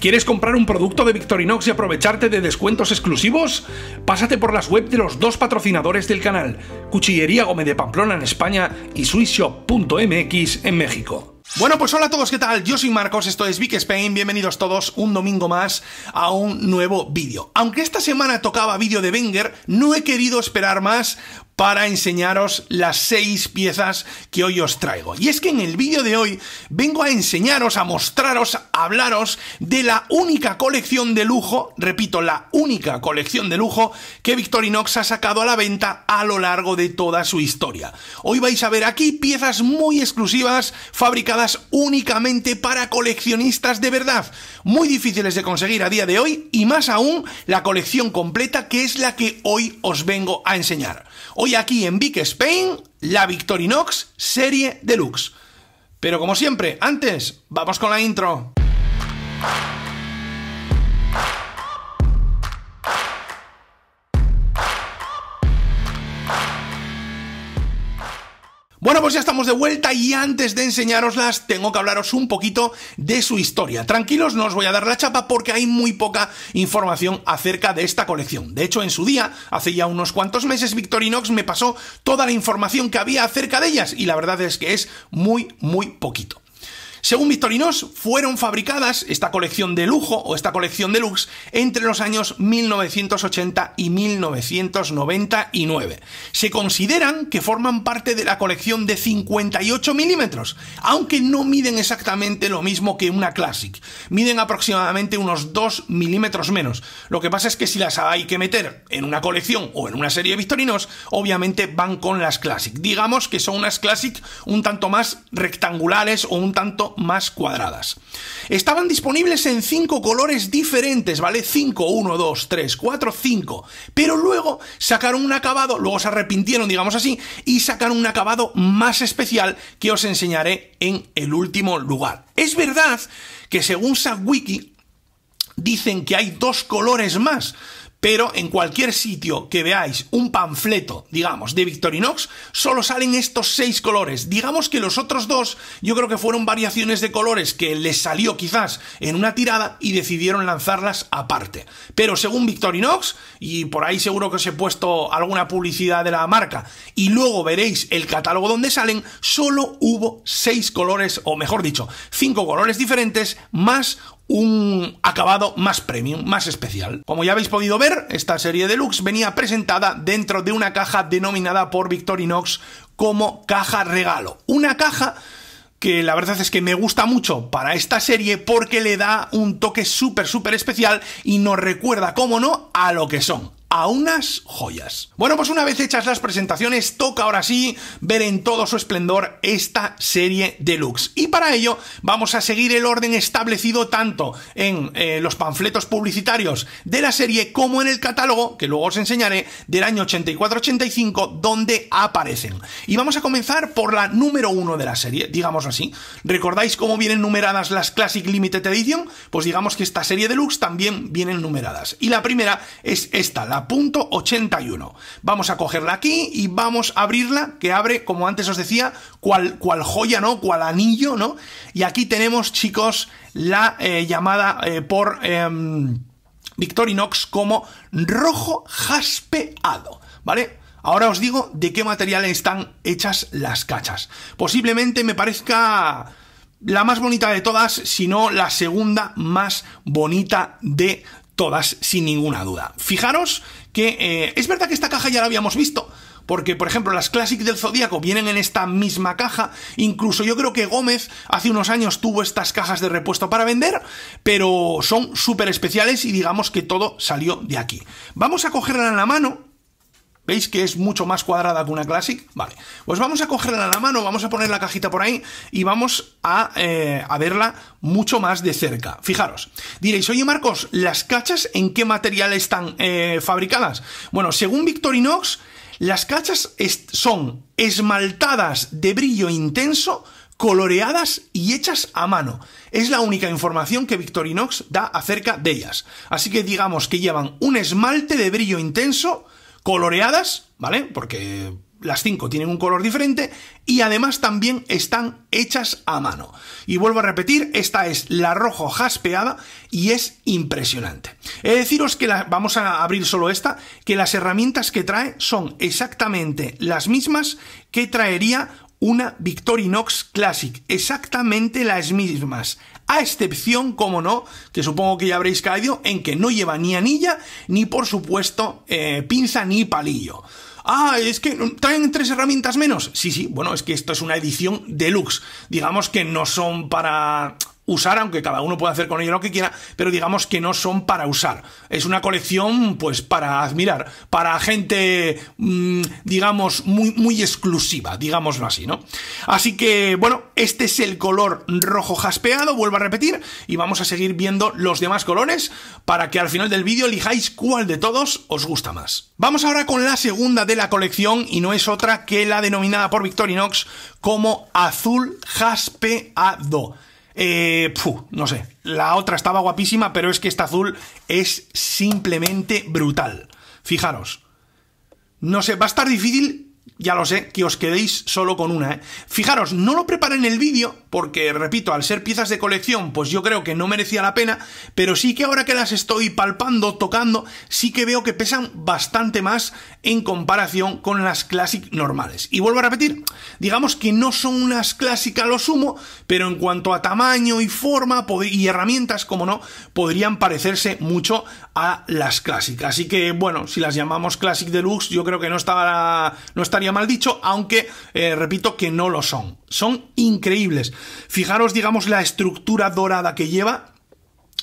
¿Quieres comprar un producto de Victorinox y aprovecharte de descuentos exclusivos? Pásate por las webs de los dos patrocinadores del canal, Cuchillería Gómez de Pamplona en España y SwissShop.mx en México. Bueno, pues hola a todos, ¿qué tal? Yo soy Marcos, esto es Vic Spain, bienvenidos todos un domingo más a un nuevo vídeo. Aunque esta semana tocaba vídeo de Wenger, no he querido esperar más para enseñaros las seis piezas que hoy os traigo. Y es que en el vídeo de hoy vengo a enseñaros, a mostraros, a hablaros de la única colección de lujo, repito, la única colección de lujo que Victorinox ha sacado a la venta a lo largo de toda su historia. Hoy vais a ver aquí piezas muy exclusivas, fabricadas únicamente para coleccionistas de verdad, muy difíciles de conseguir a día de hoy y más aún la colección completa que es la que hoy os vengo a enseñar. Hoy aquí en Big Spain, la Victorinox Serie Deluxe. Pero como siempre, antes, vamos con la intro. Bueno, pues ya estamos de vuelta y antes de enseñaroslas tengo que hablaros un poquito de su historia. Tranquilos, no os voy a dar la chapa porque hay muy poca información acerca de esta colección. De hecho, en su día, hace ya unos cuantos meses, Victorinox me pasó toda la información que había acerca de ellas y la verdad es que es muy, muy poquito. Según Victorinos, fueron fabricadas esta colección de lujo o esta colección de lux entre los años 1980 y 1999. Se consideran que forman parte de la colección de 58 milímetros, aunque no miden exactamente lo mismo que una Classic. Miden aproximadamente unos 2 milímetros menos. Lo que pasa es que si las hay que meter en una colección o en una serie de Victorinos, obviamente van con las Classic. Digamos que son unas Classic un tanto más rectangulares o un tanto más cuadradas. Estaban disponibles en cinco colores diferentes, ¿vale? 5, 1, 2, 3, 4, 5. Pero luego sacaron un acabado, luego se arrepintieron, digamos así, y sacaron un acabado más especial que os enseñaré en el último lugar. Es verdad que según wiki dicen que hay dos colores más pero en cualquier sitio que veáis un panfleto, digamos, de Victorinox, solo salen estos seis colores. Digamos que los otros dos, yo creo que fueron variaciones de colores que les salió quizás en una tirada y decidieron lanzarlas aparte. Pero según Victorinox, y por ahí seguro que os he puesto alguna publicidad de la marca, y luego veréis el catálogo donde salen, solo hubo seis colores, o mejor dicho, cinco colores diferentes, más un acabado más premium, más especial. Como ya habéis podido ver, esta serie deluxe venía presentada dentro de una caja denominada por Victorinox como caja regalo. Una caja que la verdad es que me gusta mucho para esta serie porque le da un toque súper, súper especial y nos recuerda, como no, a lo que son, a unas joyas. Bueno, pues una vez hechas las presentaciones, toca ahora sí ver en todo su esplendor esta serie deluxe. Y para ello vamos a seguir el orden establecido tanto en eh, los panfletos publicitarios de la serie como en el catálogo, que luego os enseñaré, del año 84-85, donde aparecen. Y vamos a comenzar por la número uno de la serie, digamos así. ¿Recordáis cómo vienen numeradas las Classic Limited Edition? Pues digamos que esta serie deluxe también vienen numeradas. Y la primera es esta, la 81 Vamos a cogerla aquí y vamos a abrirla, que abre, como antes os decía, cual, joya, ¿no? Cual anillo, ¿no? Y aquí tenemos, chicos, la eh, llamada eh, por em, Victorinox como rojo jaspeado, ¿vale? Ahora os digo de qué material están hechas las cachas. Posiblemente me parezca la más bonita de todas, si no la segunda más bonita de todas sin ninguna duda. Fijaros que eh, es verdad que esta caja ya la habíamos visto, porque por ejemplo las Classic del Zodíaco vienen en esta misma caja, incluso yo creo que Gómez hace unos años tuvo estas cajas de repuesto para vender, pero son súper especiales y digamos que todo salió de aquí. Vamos a cogerla en la mano ¿Veis que es mucho más cuadrada que una Classic? Vale, pues vamos a cogerla a la mano, vamos a poner la cajita por ahí y vamos eh, a, verla mucho más de cerca. Fijaros, diréis, oye Marcos, ¿las cachas en qué material están eh, fabricadas? Bueno, según Victorinox, las cachas son esmaltadas de brillo intenso, coloreadas y hechas a mano. Es la única información que Victorinox da acerca de ellas. Así que digamos que llevan un esmalte de brillo intenso, coloreadas, ¿vale? Porque las cinco tienen un color diferente y además también están hechas a mano. Y vuelvo a repetir, esta es la rojo jaspeada y es impresionante. He de deciros que vamos a abrir solo esta, que las herramientas que trae son exactamente las mismas que traería una Victorinox Classic, exactamente las mismas, a excepción, como no, que supongo que ya habréis caído, en que no lleva ni anilla, ni por supuesto eh, pinza ni palillo. Ah, es que traen tres herramientas menos. Sí, sí, bueno, es que esto es una edición deluxe. Digamos que no son para usar, aunque cada uno puede hacer con ello lo que quiera, pero digamos que no son para usar. Es una colección, pues, para admirar, para gente, mm, digamos, muy, muy exclusiva, digámoslo así, ¿no? Así que, bueno, este es el color rojo jaspeado, vuelvo a repetir, y vamos a seguir viendo los demás colores para que al final del vídeo elijáis cuál de todos os gusta más. Vamos ahora con la segunda de la colección, y no es otra que la denominada por Victorinox como azul jaspeado. Eh, no sé. La otra estaba guapísima, pero es que esta azul es simplemente brutal. Fijaros. No sé, va a estar difícil ya lo sé, que os quedéis solo con una, ¿eh? Fijaros, no lo preparé en el vídeo, porque, repito, al ser piezas de colección, pues yo creo que no merecía la pena, pero sí que ahora que las estoy palpando, tocando, sí que veo que pesan bastante más en comparación con las Classic normales. Y vuelvo a repetir, digamos que no son unas Clásicas a lo sumo, pero en cuanto a tamaño y forma y herramientas, como no, podrían parecerse mucho a las Clásicas Así que, bueno, si las llamamos Classic Deluxe, yo creo que no, no estaría mal dicho, aunque eh, repito que no lo son. Son increíbles. Fijaros, digamos, la estructura dorada que lleva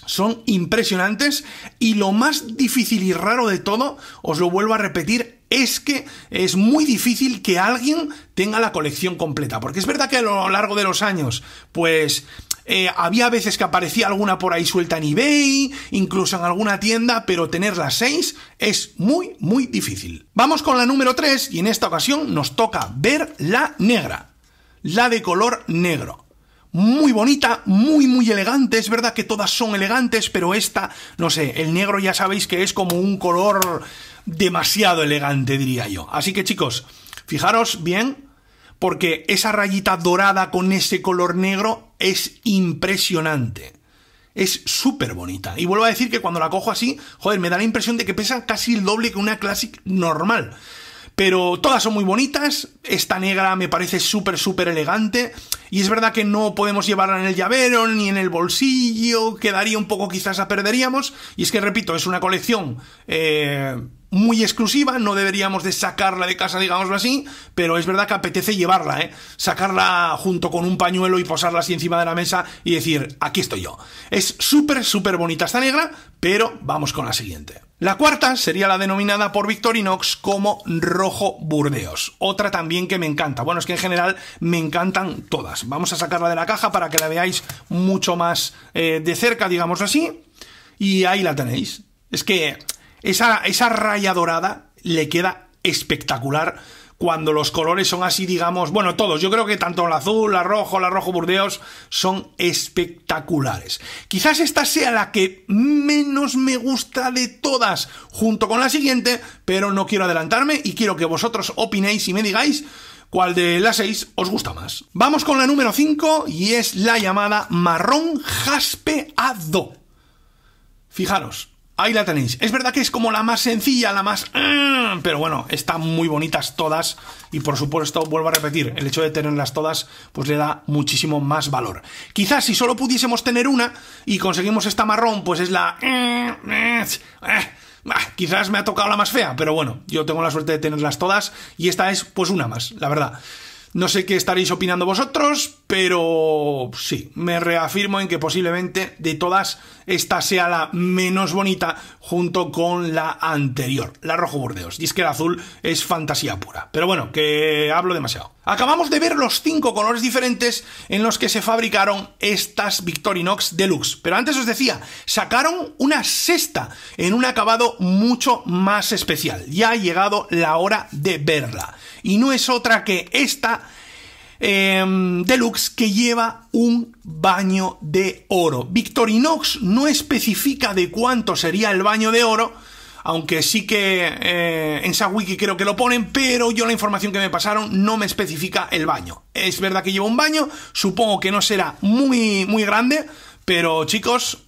son impresionantes y lo más difícil y raro de todo, os lo vuelvo a repetir, es que es muy difícil que alguien tenga la colección completa. Porque es verdad que a lo largo de los años, pues eh, había veces que aparecía alguna por ahí suelta en eBay, incluso en alguna tienda, pero tener las seis es muy, muy difícil. Vamos con la número tres y en esta ocasión nos toca ver la negra, la de color negro muy bonita, muy, muy elegante. Es verdad que todas son elegantes, pero esta, no sé, el negro ya sabéis que es como un color demasiado elegante, diría yo. Así que chicos, fijaros bien, porque esa rayita dorada con ese color negro es impresionante. Es súper bonita. Y vuelvo a decir que cuando la cojo así, joder, me da la impresión de que pesa casi el doble que una Classic normal. Pero todas son muy bonitas. Esta negra me parece súper, súper elegante. Y es verdad que no podemos llevarla en el llavero ni en el bolsillo. Quedaría un poco, quizás la perderíamos. Y es que, repito, es una colección... Eh muy exclusiva, no deberíamos de sacarla de casa, digámoslo así, pero es verdad que apetece llevarla, ¿eh? Sacarla junto con un pañuelo y posarla así encima de la mesa y decir, aquí estoy yo. Es súper, súper bonita esta negra, pero vamos con la siguiente. La cuarta sería la denominada por Victorinox como Rojo Burdeos, otra también que me encanta. Bueno, es que en general me encantan todas. Vamos a sacarla de la caja para que la veáis mucho más eh, de cerca, digámoslo así. Y ahí la tenéis. Es que esa, raya dorada le queda espectacular cuando los colores son así, digamos, bueno, todos, yo creo que tanto la azul, la rojo, la rojo burdeos son espectaculares. Quizás esta sea la que menos me gusta de todas, junto con la siguiente, pero no quiero adelantarme y quiero que vosotros opinéis y me digáis cuál de las seis os gusta más. Vamos con la número 5 y es la llamada marrón jaspeado. Fijaros, Ahí la tenéis. Es verdad que es como la más sencilla, la más... ¡ah! Pero bueno, están muy bonitas todas y por supuesto, vuelvo a repetir, el hecho de tenerlas todas pues le da muchísimo más valor. Quizás si solo pudiésemos tener una y conseguimos esta marrón, pues es la... ¡ah! ¡Ah! quizás me ha tocado la más fea, pero bueno, yo tengo la suerte de tenerlas todas y esta es pues una más, la verdad. No sé qué estaréis opinando vosotros, pero sí, me reafirmo en que posiblemente de todas esta sea la menos bonita junto con la anterior, la rojo burdeos. Y es que el azul es fantasía pura. Pero bueno, que hablo demasiado. Acabamos de ver los cinco colores diferentes en los que se fabricaron estas Victorinox Deluxe. Pero antes os decía, sacaron una sexta en un acabado mucho más especial. Ya ha llegado la hora de verla. Y no es otra que esta eh, deluxe que lleva un baño de oro. Victorinox no especifica de cuánto sería el baño de oro, aunque sí que eh, en esa wiki creo que lo ponen, pero yo la información que me pasaron no me especifica el baño. Es verdad que lleva un baño, supongo que no será muy, muy grande, pero chicos,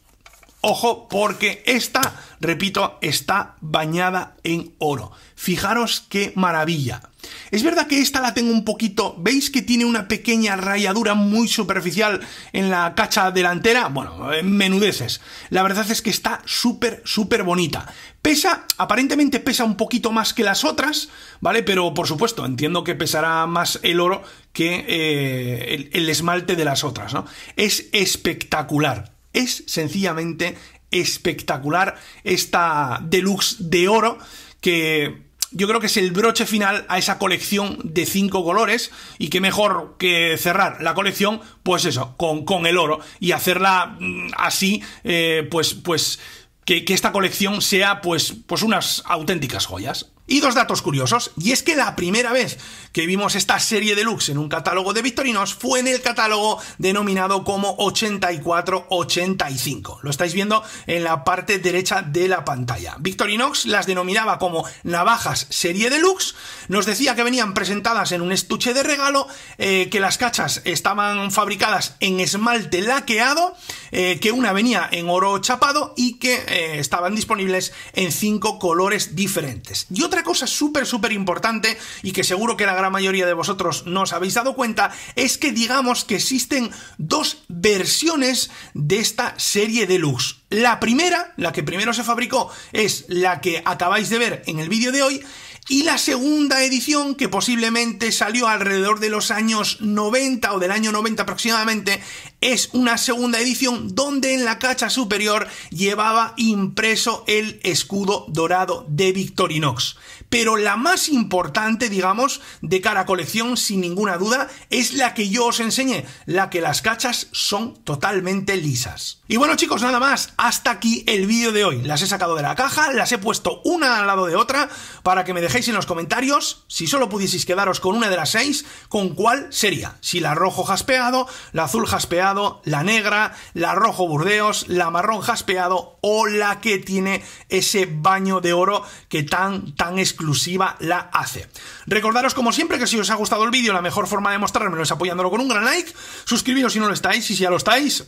Ojo, porque esta, repito, está bañada en oro. Fijaros qué maravilla. Es verdad que esta la tengo un poquito... ¿Veis que tiene una pequeña rayadura muy superficial en la cacha delantera? Bueno, eh, menudeces. La verdad es que está súper, súper bonita. Pesa, aparentemente pesa un poquito más que las otras, ¿vale? Pero, por supuesto, entiendo que pesará más el oro que eh, el, el esmalte de las otras, ¿no? Es espectacular. Es sencillamente espectacular esta deluxe de oro que yo creo que es el broche final a esa colección de cinco colores y que mejor que cerrar la colección, pues eso, con, el oro y hacerla mm, así, eh, pues, pues que, que esta colección sea pues, pues unas auténticas joyas. Y dos datos curiosos, y es que la primera vez que vimos esta serie de looks en un catálogo de Victorinox fue en el catálogo denominado como 8485, Lo estáis viendo en la parte derecha de la pantalla. Victorinox las denominaba como navajas serie de deluxe, nos decía que venían presentadas en un estuche de regalo, eh, que las cachas estaban fabricadas en esmalte laqueado, eh, que una venía en oro chapado y que eh, estaban disponibles en cinco colores diferentes. Y otra cosa súper, súper importante y que seguro que la gran mayoría de vosotros no os habéis dado cuenta es que digamos que existen dos versiones de esta serie de luz La primera, la que primero se fabricó, es la que acabáis de ver en el vídeo de hoy y la segunda edición, que posiblemente salió alrededor de los años 90 o del año 90 aproximadamente, es una segunda edición donde en la cacha superior llevaba impreso el escudo dorado de Victorinox pero la más importante, digamos, de cara a colección, sin ninguna duda, es la que yo os enseñé, la que las cachas son totalmente lisas. Y bueno chicos, nada más, hasta aquí el vídeo de hoy. Las he sacado de la caja, las he puesto una al lado de otra, para que me dejéis en los comentarios, si solo pudieseis quedaros con una de las seis, con cuál sería. Si la rojo jaspeado, la azul jaspeado, la negra, la rojo burdeos, la marrón jaspeado o la que tiene ese baño de oro que tan, tan es exclusiva la hace. Recordaros como siempre que si os ha gustado el vídeo, la mejor forma de mostrármelo es apoyándolo con un gran like, suscribiros si no lo estáis y si ya lo estáis,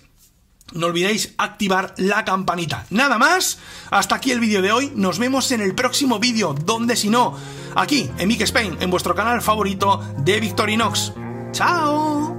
no olvidéis activar la campanita. Nada más, hasta aquí el vídeo de hoy. Nos vemos en el próximo vídeo, donde si no, aquí en Mick Spain, en vuestro canal favorito de Victorinox. ¡Chao!